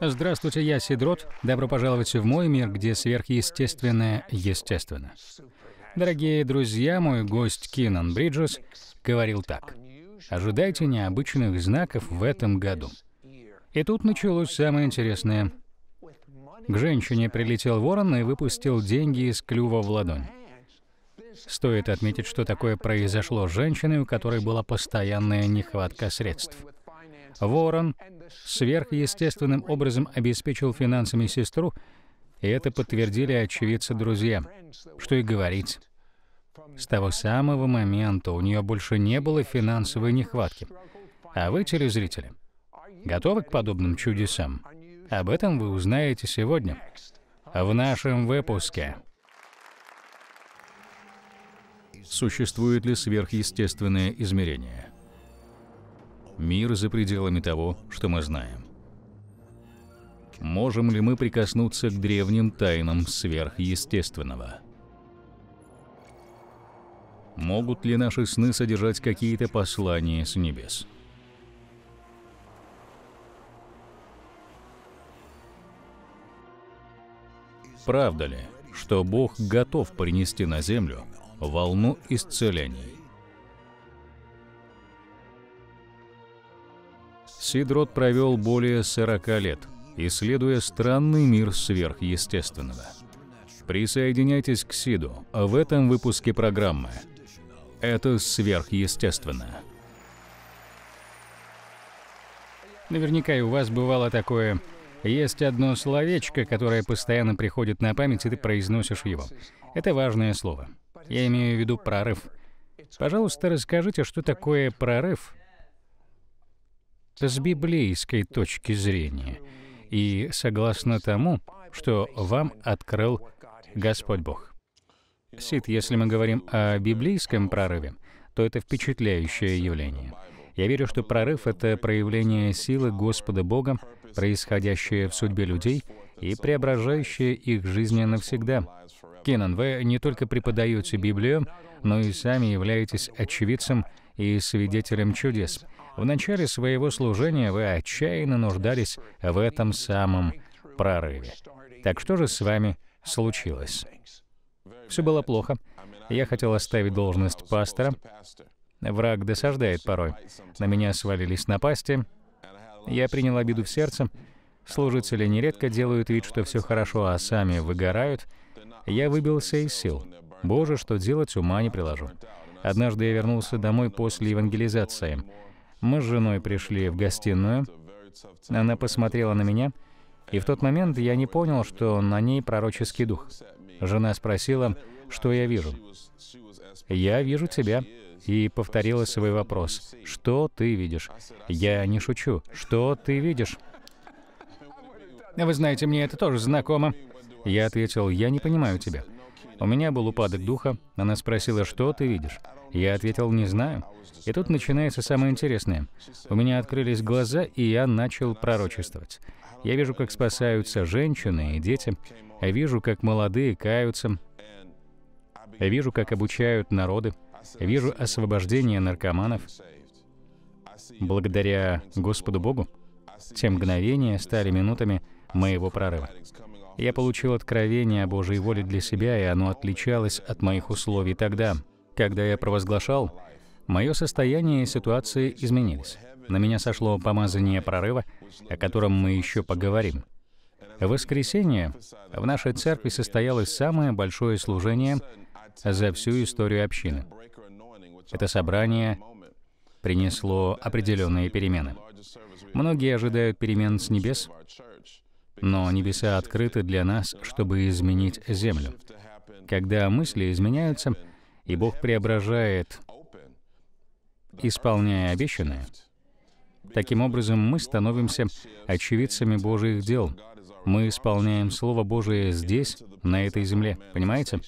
Здравствуйте, я Сидрот. Добро пожаловать в мой мир, где сверхъестественное естественно. Дорогие друзья, мой гость Кинан Бриджес говорил так. Ожидайте необычных знаков в этом году. И тут началось самое интересное. К женщине прилетел ворон и выпустил деньги из клюва в ладонь. Стоит отметить, что такое произошло с женщиной, у которой была постоянная нехватка средств. Ворон сверхъестественным образом обеспечил финансами сестру, и это подтвердили очевидцы-друзья. Что и говорить. С того самого момента у нее больше не было финансовой нехватки. А вы, телезрители, готовы к подобным чудесам? Об этом вы узнаете сегодня, в нашем выпуске. Существует ли сверхъестественное измерение? мир за пределами того, что мы знаем. Можем ли мы прикоснуться к древним тайнам сверхъестественного? Могут ли наши сны содержать какие-то послания с небес? Правда ли, что Бог готов принести на землю волну исцелений? Сидрот провел более 40 лет, исследуя странный мир сверхъестественного. Присоединяйтесь к Сиду а в этом выпуске программы. Это сверхъестественно. Наверняка и у вас бывало такое. Есть одно словечко, которое постоянно приходит на память, и ты произносишь его. Это важное слово. Я имею в виду прорыв. Пожалуйста, расскажите, что такое прорыв – с библейской точки зрения и согласно тому, что вам открыл Господь Бог. Сид, если мы говорим о библейском прорыве, то это впечатляющее явление. Я верю, что прорыв — это проявление силы Господа Бога, происходящее в судьбе людей и преображающее их жизни навсегда. Кеннон, вы не только преподаете Библию, но и сами являетесь очевидцем и свидетелем чудес — в начале своего служения вы отчаянно нуждались в этом самом прорыве. Так что же с вами случилось? Все было плохо. Я хотел оставить должность пастора. Враг досаждает порой. На меня свалились напасти. Я принял обиду в сердце. Служители нередко делают вид, что все хорошо, а сами выгорают. Я выбился из сил. Боже, что делать, ума не приложу. Однажды я вернулся домой после евангелизации. Мы с женой пришли в гостиную. Она посмотрела на меня, и в тот момент я не понял, что на ней пророческий дух. Жена спросила, что я вижу. «Я вижу тебя», и повторила свой вопрос. «Что ты видишь?» «Я не шучу. Что ты видишь?» «Вы знаете, мне это тоже знакомо». Я ответил, «Я не понимаю тебя». У меня был упадок духа. Она спросила, «Что ты видишь?» Я ответил, не знаю. И тут начинается самое интересное. У меня открылись глаза, и я начал пророчествовать. Я вижу, как спасаются женщины и дети. Я вижу, как молодые каются. Я вижу, как обучают народы. Я вижу освобождение наркоманов. Благодаря Господу Богу, те мгновения стали минутами моего прорыва. Я получил откровение о Божьей воле для себя, и оно отличалось от моих условий тогда — когда я провозглашал, мое состояние и ситуация изменились. На меня сошло помазание прорыва, о котором мы еще поговорим. В воскресенье в нашей церкви состоялось самое большое служение за всю историю общины. Это собрание принесло определенные перемены. Многие ожидают перемен с небес, но небеса открыты для нас, чтобы изменить землю. Когда мысли изменяются, и Бог преображает, исполняя обещанное. Таким образом, мы становимся очевидцами Божьих дел. Мы исполняем Слово Божие здесь, на этой земле. Понимаете?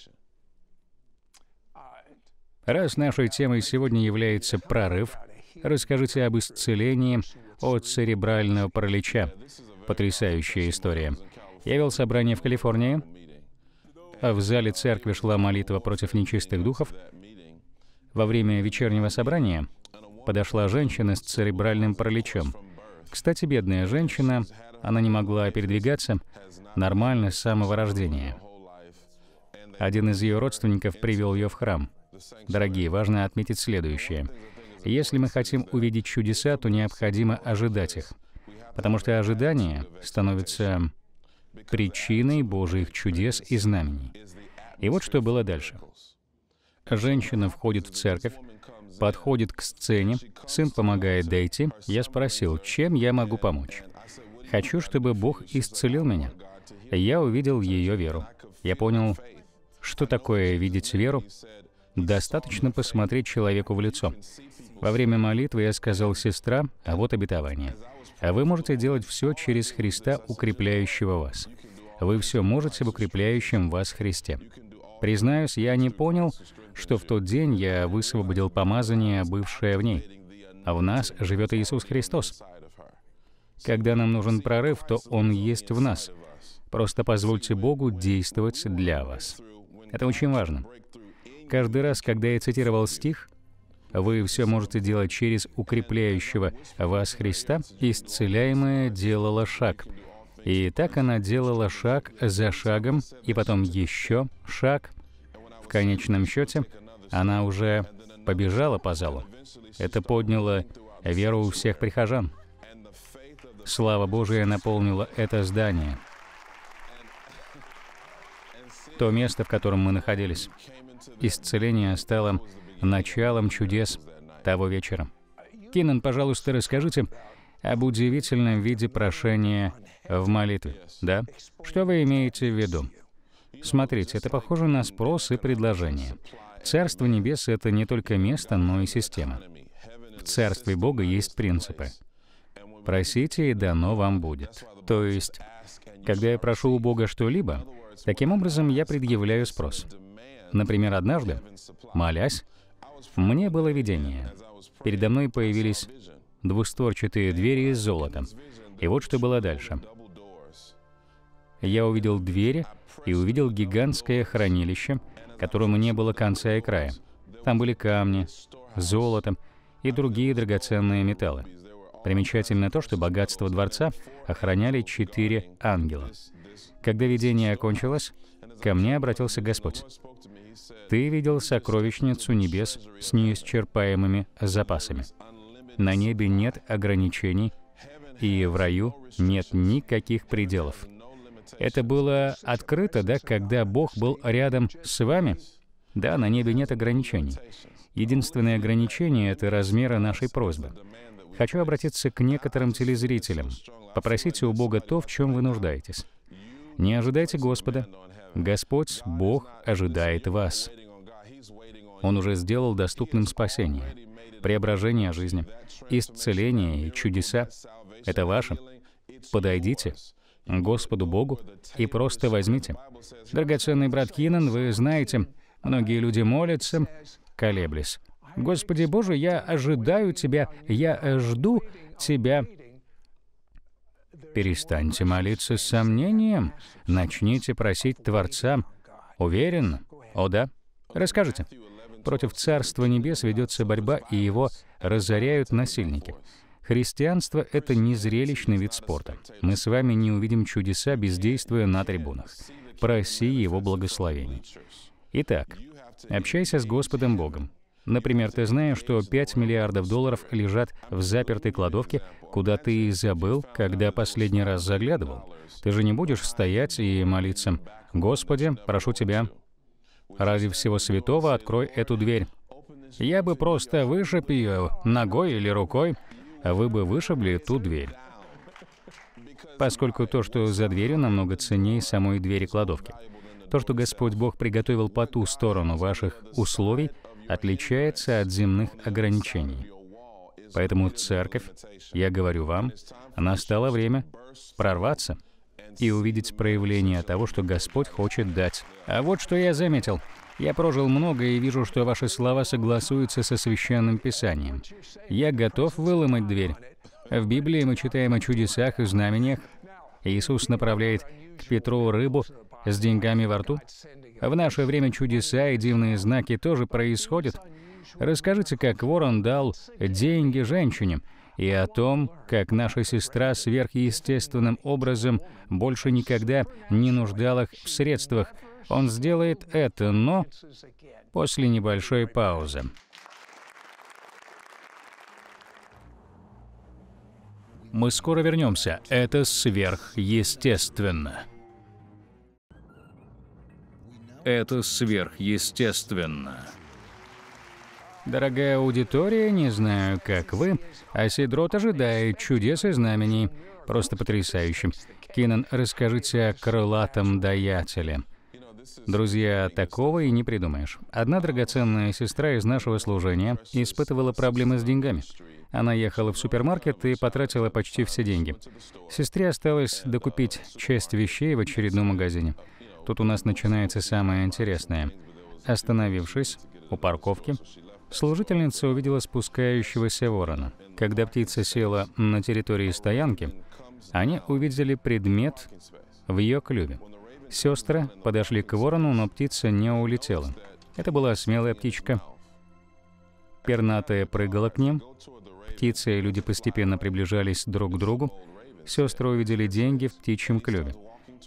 Раз нашей темой сегодня является прорыв, расскажите об исцелении от церебрального паралича. Потрясающая история. Я вел собрание в Калифорнии, а в зале церкви шла молитва против нечистых духов, во время вечернего собрания подошла женщина с церебральным параличом. Кстати, бедная женщина, она не могла передвигаться нормально с самого рождения. Один из ее родственников привел ее в храм. Дорогие, важно отметить следующее. Если мы хотим увидеть чудеса, то необходимо ожидать их, потому что ожидание становится причиной Божьих чудес и знамений. И вот что было дальше. Женщина входит в церковь, подходит к сцене, сын помогает дойти. Я спросил, чем я могу помочь? Хочу, чтобы Бог исцелил меня. Я увидел ее веру. Я понял, что такое видеть веру. Достаточно посмотреть человеку в лицо. Во время молитвы я сказал, сестра, а вот обетование а вы можете делать все через Христа, укрепляющего вас. Вы все можете в укрепляющем вас Христе. Признаюсь, я не понял, что в тот день я высвободил помазание, бывшее в ней. А в нас живет Иисус Христос. Когда нам нужен прорыв, то Он есть в нас. Просто позвольте Богу действовать для вас. Это очень важно. Каждый раз, когда я цитировал стих, вы все можете делать через укрепляющего вас Христа. Исцеляемая делала шаг. И так она делала шаг за шагом, и потом еще шаг. В конечном счете, она уже побежала по залу. Это подняло веру у всех прихожан. Слава Божия наполнила это здание, то место, в котором мы находились. Исцеление стало началом чудес того вечера. Кинан, пожалуйста, расскажите об удивительном виде прошения в молитве. Да? Что вы имеете в виду? Смотрите, это похоже на спрос и предложение. Царство Небес — это не только место, но и система. В Царстве Бога есть принципы. Просите, и дано вам будет. То есть, когда я прошу у Бога что-либо, таким образом я предъявляю спрос. Например, однажды, молясь, мне было видение. Передо мной появились двустворчатые двери из золота. И вот что было дальше. Я увидел двери и увидел гигантское хранилище, которому не было конца и края. Там были камни, золото и другие драгоценные металлы. Примечательно то, что богатство дворца охраняли четыре ангела. Когда видение окончилось, ко мне обратился Господь. Ты видел сокровищницу небес с неисчерпаемыми запасами. На небе нет ограничений, и в раю нет никаких пределов. Это было открыто, да, когда Бог был рядом с вами? Да, на небе нет ограничений. Единственное ограничение — это размеры нашей просьбы. Хочу обратиться к некоторым телезрителям. Попросите у Бога то, в чем вы нуждаетесь. Не ожидайте Господа, Господь, Бог, ожидает вас. Он уже сделал доступным спасение, преображение жизни, исцеление и чудеса. Это ваше. Подойдите Господу Богу и просто возьмите. Драгоценный брат Кинан, вы знаете, многие люди молятся, колеблись. «Господи Боже, я ожидаю Тебя, я жду Тебя, Перестаньте молиться с сомнением, начните просить Творца. Уверен? О да. Расскажите. Против Царства Небес ведется борьба, и его разоряют насильники. Христианство — это не зрелищный вид спорта. Мы с вами не увидим чудеса, бездействуя на трибунах. Проси Его благословений. Итак, общайся с Господом Богом, Например, ты знаешь, что 5 миллиардов долларов лежат в запертой кладовке, куда ты забыл, когда последний раз заглядывал. Ты же не будешь стоять и молиться. «Господи, прошу Тебя, ради всего святого открой эту дверь». Я бы просто вышиб ее ногой или рукой, а вы бы вышибли ту дверь. Поскольку то, что за дверью, намного ценнее самой двери кладовки. То, что Господь Бог приготовил по ту сторону ваших условий, отличается от земных ограничений. Поэтому церковь, я говорю вам, настало время прорваться и увидеть проявление того, что Господь хочет дать. А вот что я заметил. Я прожил много и вижу, что ваши слова согласуются со Священным Писанием. Я готов выломать дверь. В Библии мы читаем о чудесах и знамениях. Иисус направляет к Петру рыбу, с деньгами во рту? В наше время чудеса и дивные знаки тоже происходят. Расскажите, как Ворон дал деньги женщине, и о том, как наша сестра сверхъестественным образом больше никогда не нуждалась в средствах. Он сделает это, но после небольшой паузы. Мы скоро вернемся. Это сверхъестественно. Это сверхъестественно. Дорогая аудитория, не знаю, как вы, а Сидрот ожидает чудес и знамений. Просто потрясающим. Кинан, расскажите о крылатом даятеле. Друзья, такого и не придумаешь. Одна драгоценная сестра из нашего служения испытывала проблемы с деньгами. Она ехала в супермаркет и потратила почти все деньги. Сестре осталось докупить часть вещей в очередном магазине. Тут у нас начинается самое интересное. Остановившись у парковки, служительница увидела спускающегося ворона. Когда птица села на территории стоянки, они увидели предмет в ее клюве. Сестры подошли к ворону, но птица не улетела. Это была смелая птичка. Пернатая прыгала к ним. Птицы и люди постепенно приближались друг к другу. Сестры увидели деньги в птичьем клюве.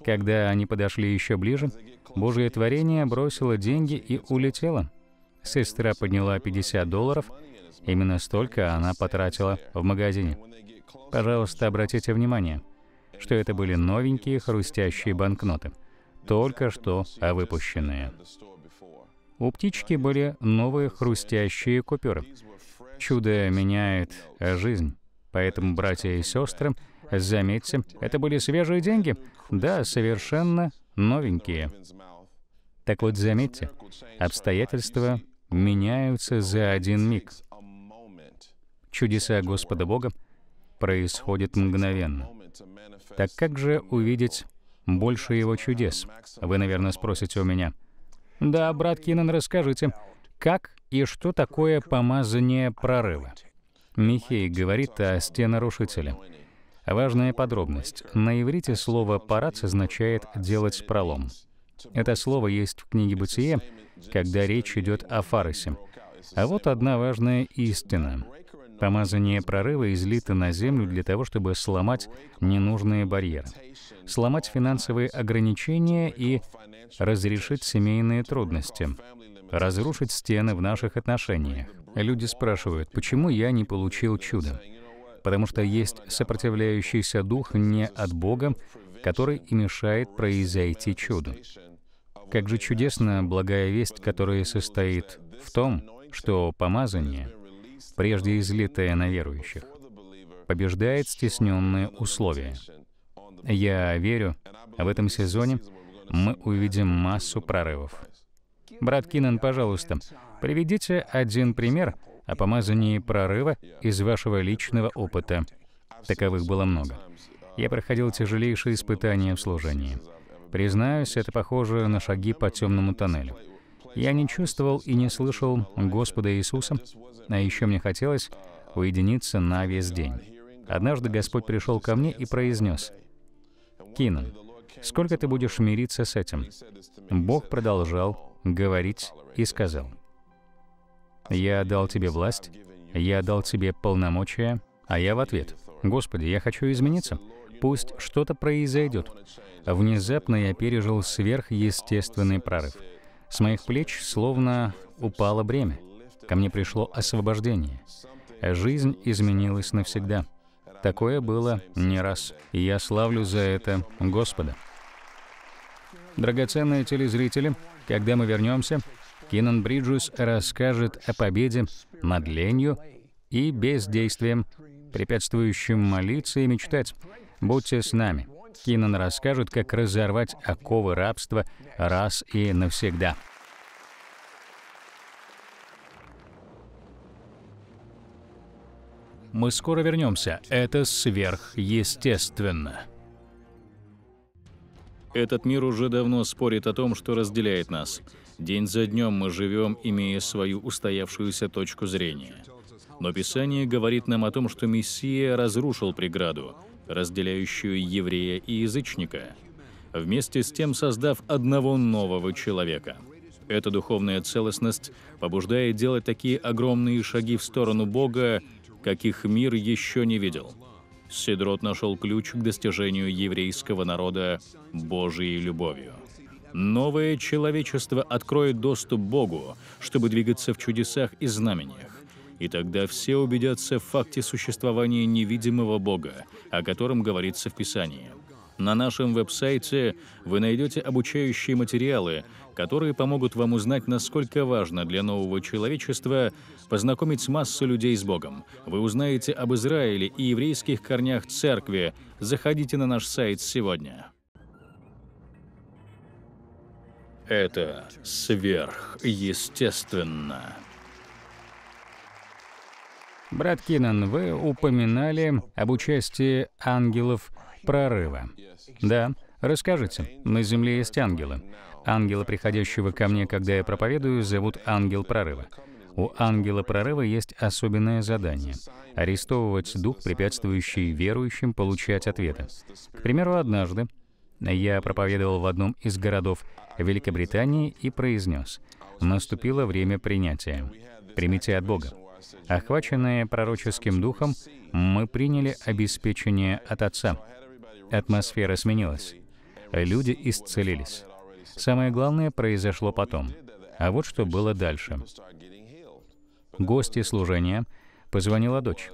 Когда они подошли еще ближе, Божье творение бросило деньги и улетело. Сестра подняла 50 долларов, именно столько она потратила в магазине. Пожалуйста, обратите внимание, что это были новенькие хрустящие банкноты, только что выпущенные. У птички были новые хрустящие купюры. Чудо меняет жизнь, поэтому братья и сестры — Заметьте, это были свежие деньги. Да, совершенно новенькие. Так вот, заметьте, обстоятельства меняются за один миг. Чудеса Господа Бога происходят мгновенно. Так как же увидеть больше Его чудес? Вы, наверное, спросите у меня. Да, брат Кинан, расскажите, как и что такое помазание прорыва? Михей говорит о стенарушителе. Важная подробность. На иврите слово «парац» означает «делать пролом». Это слово есть в книге «Бытие», когда речь идет о фаросе. А вот одна важная истина. Помазание прорыва излито на землю для того, чтобы сломать ненужные барьеры, сломать финансовые ограничения и разрешить семейные трудности, разрушить стены в наших отношениях. Люди спрашивают, почему я не получил чудо? потому что есть сопротивляющийся дух не от Бога, который и мешает произойти чуду. Как же чудесна благая весть, которая состоит в том, что помазание, прежде излитое на верующих, побеждает стесненные условия. Я верю, в этом сезоне мы увидим массу прорывов. Брат Кинан, пожалуйста, приведите один пример — о помазании прорыва из вашего личного опыта. Таковых было много. Я проходил тяжелейшие испытания в служении. Признаюсь, это похоже на шаги по темному тоннелю. Я не чувствовал и не слышал Господа Иисуса, а еще мне хотелось уединиться на весь день. Однажды Господь пришел ко мне и произнес, «Кинан, сколько ты будешь мириться с этим?» Бог продолжал говорить и сказал, я дал тебе власть, я дал тебе полномочия, а я в ответ, Господи, я хочу измениться, пусть что-то произойдет. Внезапно я пережил сверхъестественный прорыв. С моих плеч словно упало бремя. Ко мне пришло освобождение. Жизнь изменилась навсегда. Такое было не раз, я славлю за это Господа. Драгоценные телезрители, когда мы вернемся, Кинан Бриджус расскажет о победе над ленью и бездействием, препятствующим молиться и мечтать. Будьте с нами. Кинан расскажет, как разорвать оковы рабства раз и навсегда. Мы скоро вернемся. Это сверхъестественно. Этот мир уже давно спорит о том, что разделяет нас. День за днем мы живем, имея свою устоявшуюся точку зрения. Но Писание говорит нам о том, что Мессия разрушил преграду, разделяющую еврея и язычника, вместе с тем создав одного нового человека. Эта духовная целостность побуждает делать такие огромные шаги в сторону Бога, каких мир еще не видел. Сидрот нашел ключ к достижению еврейского народа Божьей любовью. Новое человечество откроет доступ Богу, чтобы двигаться в чудесах и знамениях. И тогда все убедятся в факте существования невидимого Бога, о котором говорится в Писании. На нашем веб-сайте вы найдете обучающие материалы, которые помогут вам узнать, насколько важно для нового человечества познакомить массу людей с Богом. Вы узнаете об Израиле и еврейских корнях церкви. Заходите на наш сайт сегодня. Это сверхъестественно. Брат Кинан, вы упоминали об участии ангелов прорыва. Да, расскажите. На Земле есть ангелы. Ангела, приходящего ко мне, когда я проповедую, зовут ангел прорыва. У ангела прорыва есть особенное задание — арестовывать дух, препятствующий верующим получать ответы. К примеру, однажды я проповедовал в одном из городов Великобритании и произнес, «Наступило время принятия. Примите от Бога». Охваченные пророческим духом, мы приняли обеспечение от Отца. Атмосфера сменилась. Люди исцелились. Самое главное произошло потом. А вот что было дальше. Гости служения позвонила дочь.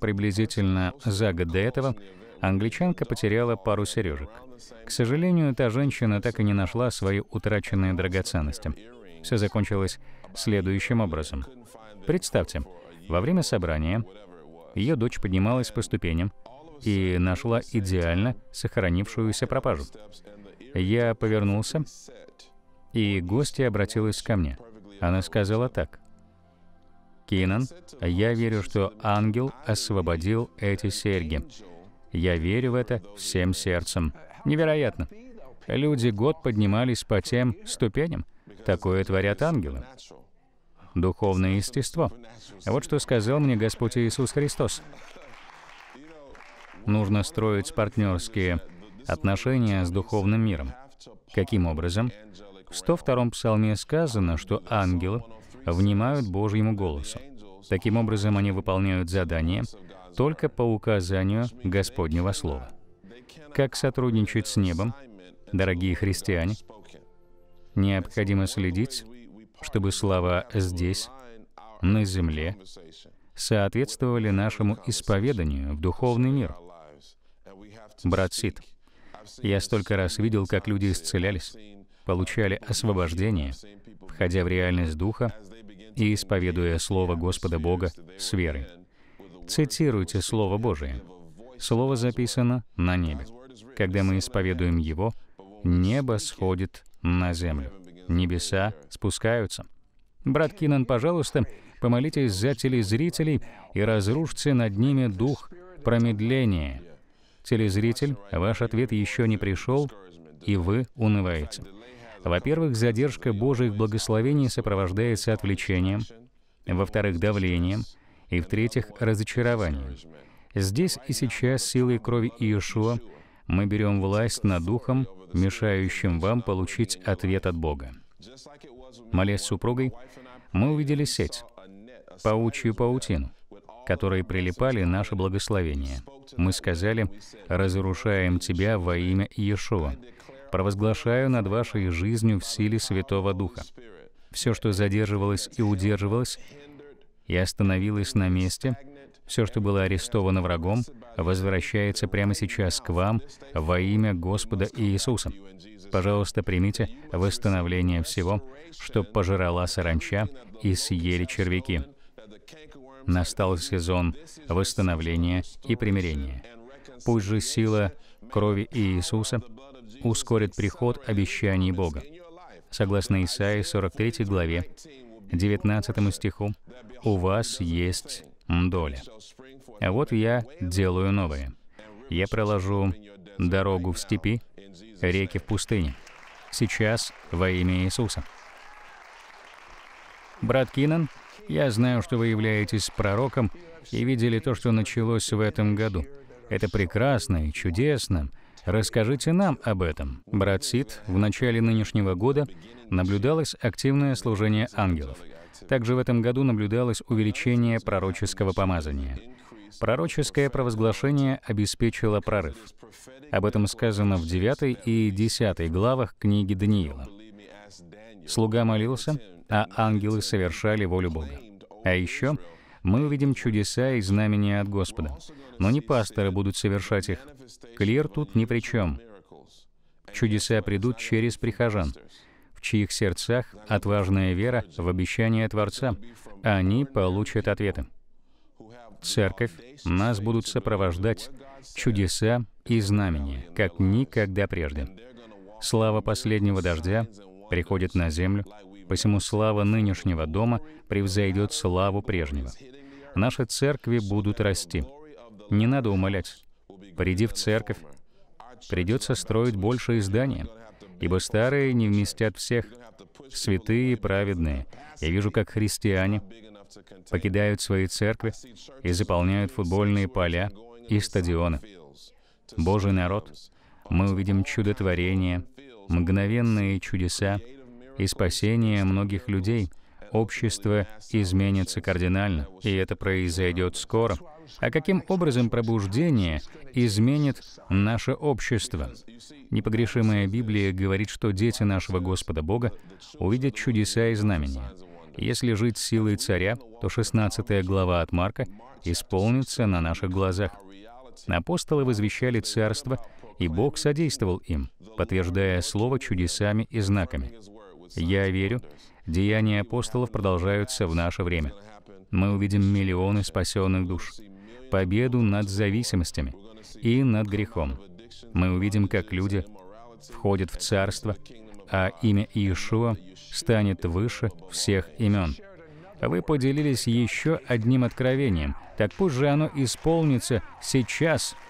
Приблизительно за год до этого Англичанка потеряла пару сережек. К сожалению, та женщина так и не нашла свои утраченные драгоценности. Все закончилось следующим образом. Представьте, во время собрания ее дочь поднималась по ступеням и нашла идеально сохранившуюся пропажу. Я повернулся, и гостья обратилась ко мне. Она сказала так. Кинан, я верю, что ангел освободил эти серьги. Я верю в это всем сердцем. Невероятно. Люди год поднимались по тем ступеням. Такое творят ангелы. Духовное естество. Вот что сказал мне Господь Иисус Христос. Нужно строить партнерские отношения с духовным миром. Каким образом? В 102-м псалме сказано, что ангелы внимают Божьему голосу. Таким образом, они выполняют задания, только по указанию Господнего Слова. Как сотрудничать с небом, дорогие христиане, необходимо следить, чтобы слова «здесь», «на земле» соответствовали нашему исповеданию в духовный мир. Брат Сид, я столько раз видел, как люди исцелялись, получали освобождение, входя в реальность Духа и исповедуя Слово Господа Бога с верой. Цитируйте Слово Божие. Слово записано на небе. Когда мы исповедуем Его, небо сходит на землю. Небеса спускаются. Брат Кинан, пожалуйста, помолитесь за телезрителей и разрушьте над ними дух промедления. Телезритель, ваш ответ еще не пришел, и вы унываете. Во-первых, задержка Божьих благословений сопровождается отвлечением. Во-вторых, давлением – и, в-третьих, разочарование. Здесь и сейчас силой крови Иешуа мы берем власть над духом, мешающим вам получить ответ от Бога. Молясь с супругой, мы увидели сеть, паучью паутину, которые прилипали наше благословение. Мы сказали, «Разрушаем тебя во имя Иешуа. Провозглашаю над вашей жизнью в силе Святого Духа». Все, что задерживалось и удерживалось, и остановилось на месте, все, что было арестовано врагом, возвращается прямо сейчас к вам во имя Господа Иисуса. Пожалуйста, примите восстановление всего, что пожирала саранча и съели червяки. Настал сезон восстановления и примирения. Пусть же сила крови Иисуса ускорит приход обещаний Бога. Согласно Исаии 43 главе, 19 стиху, «У вас есть доля». А вот я делаю новое. Я проложу дорогу в степи, реки в пустыне. Сейчас во имя Иисуса. Брат Кинан, я знаю, что вы являетесь пророком и видели то, что началось в этом году. Это прекрасно и чудесно, Расскажите нам об этом. Брат Сид, в начале нынешнего года наблюдалось активное служение ангелов. Также в этом году наблюдалось увеличение пророческого помазания. Пророческое провозглашение обеспечило прорыв. Об этом сказано в 9 и 10 главах книги Даниила. Слуга молился, а ангелы совершали волю Бога. А еще мы увидим чудеса и знамения от Господа. Но не пасторы будут совершать их. Клир тут ни при чем. Чудеса придут через прихожан, в чьих сердцах отважная вера в обещание Творца. Они получат ответы. Церковь, нас будут сопровождать чудеса и знамения, как никогда прежде. Слава последнего дождя приходит на землю, Посему слава нынешнего дома превзойдет славу прежнего. Наши церкви будут расти. Не надо умолять. Приди в церковь. Придется строить больше здания, ибо старые не вместят всех. Святые и праведные. Я вижу, как христиане покидают свои церкви и заполняют футбольные поля и стадионы. Божий народ, мы увидим чудотворение, мгновенные чудеса, и спасение многих людей, общество изменится кардинально, и это произойдет скоро. А каким образом пробуждение изменит наше общество? Непогрешимая Библия говорит, что дети нашего Господа Бога увидят чудеса и знамения. Если жить силой царя, то 16 глава от Марка исполнится на наших глазах. Апостолы возвещали царство, и Бог содействовал им, подтверждая слово чудесами и знаками. Я верю, деяния апостолов продолжаются в наше время. Мы увидим миллионы спасенных душ, победу над зависимостями и над грехом. Мы увидим, как люди входят в царство, а имя Иешуа станет выше всех имен. Вы поделились еще одним откровением, так пусть же оно исполнится сейчас —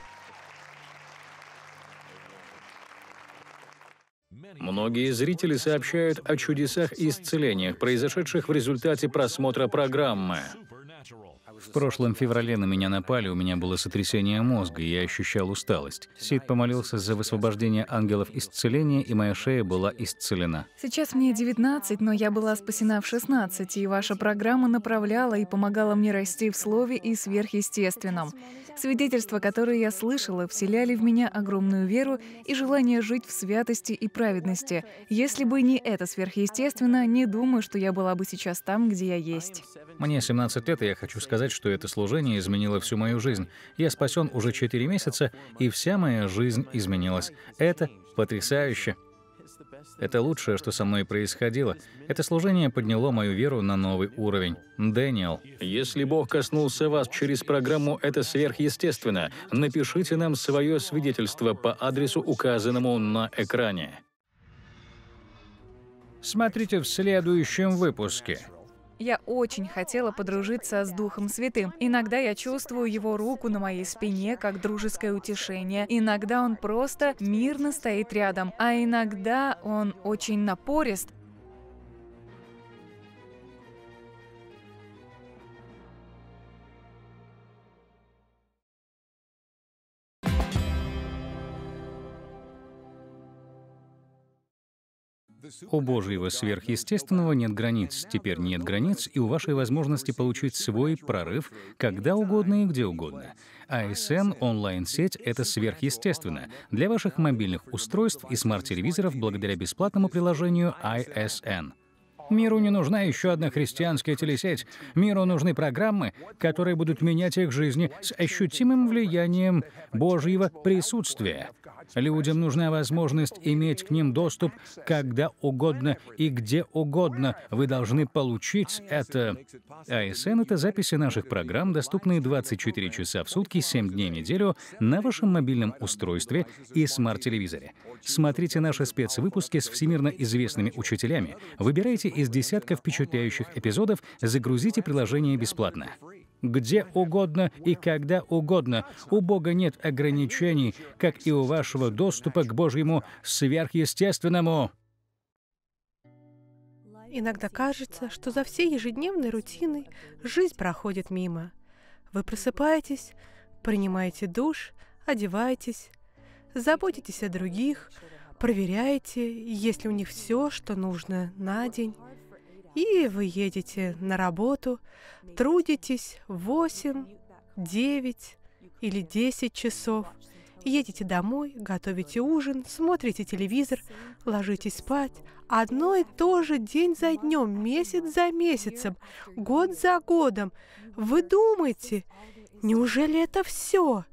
Многие зрители сообщают о чудесах и исцелениях, произошедших в результате просмотра программы. В прошлом феврале на меня напали, у меня было сотрясение мозга, и я ощущал усталость. Сид помолился за высвобождение ангелов исцеления, и моя шея была исцелена. Сейчас мне 19, но я была спасена в 16, и ваша программа направляла и помогала мне расти в слове и сверхъестественном. Свидетельства, которые я слышала, вселяли в меня огромную веру и желание жить в святости и праведности. Если бы не это сверхъестественно, не думаю, что я была бы сейчас там, где я есть. Мне 17 лет, и я хочу сказать, что это служение изменило всю мою жизнь. Я спасен уже 4 месяца, и вся моя жизнь изменилась. Это потрясающе. Это лучшее, что со мной происходило. Это служение подняло мою веру на новый уровень. Дэниел. Если Бог коснулся вас через программу «Это сверхъестественно», напишите нам свое свидетельство по адресу, указанному на экране. Смотрите в следующем выпуске. Я очень хотела подружиться с Духом Святым. Иногда я чувствую его руку на моей спине, как дружеское утешение. Иногда он просто мирно стоит рядом. А иногда он очень напорист, «О Божьего его сверхъестественного нет границ, теперь нет границ и у вашей возможности получить свой прорыв когда угодно и где угодно». ISN а онлайн-сеть — это сверхъестественно для ваших мобильных устройств и смарт-телевизоров благодаря бесплатному приложению ISN. А Миру не нужна еще одна христианская телесеть. Миру нужны программы, которые будут менять их жизни с ощутимым влиянием Божьего присутствия. Людям нужна возможность иметь к ним доступ когда угодно и где угодно. Вы должны получить это. ASN а — это записи наших программ, доступные 24 часа в сутки, 7 дней в неделю на вашем мобильном устройстве и смарт-телевизоре. Смотрите наши спецвыпуски с всемирно известными учителями, выбирайте из десятков впечатляющих эпизодов, загрузите приложение бесплатно где угодно и когда угодно. У Бога нет ограничений, как и у вашего доступа к Божьему сверхъестественному. Иногда кажется, что за всей ежедневной рутиной жизнь проходит мимо. Вы просыпаетесь, принимаете душ, одеваетесь, заботитесь о других, проверяете, есть ли у них все, что нужно на день, и вы едете на работу, трудитесь 8, 9 или 10 часов, едете домой, готовите ужин, смотрите телевизор, ложитесь спать. Одно и то же день за днем, месяц за месяцем, год за годом. Вы думаете, неужели это все?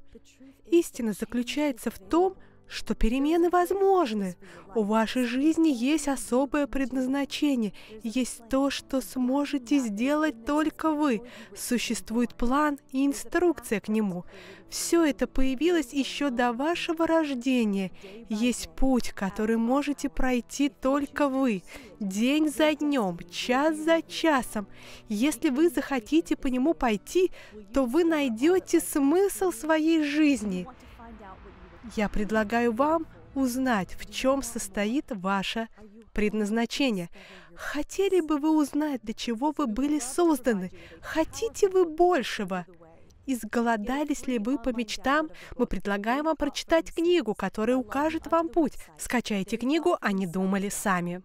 Истина заключается в том, что перемены возможны. У вашей жизни есть особое предназначение, есть то, что сможете сделать только вы. Существует план и инструкция к нему. Все это появилось еще до вашего рождения. Есть путь, который можете пройти только вы. День за днем, час за часом. Если вы захотите по нему пойти, то вы найдете смысл своей жизни. Я предлагаю вам узнать, в чем состоит ваше предназначение. Хотели бы вы узнать, для чего вы были созданы? Хотите вы большего? Изголодались ли вы по мечтам? Мы предлагаем вам прочитать книгу, которая укажет вам путь. Скачайте книгу «Они думали сами».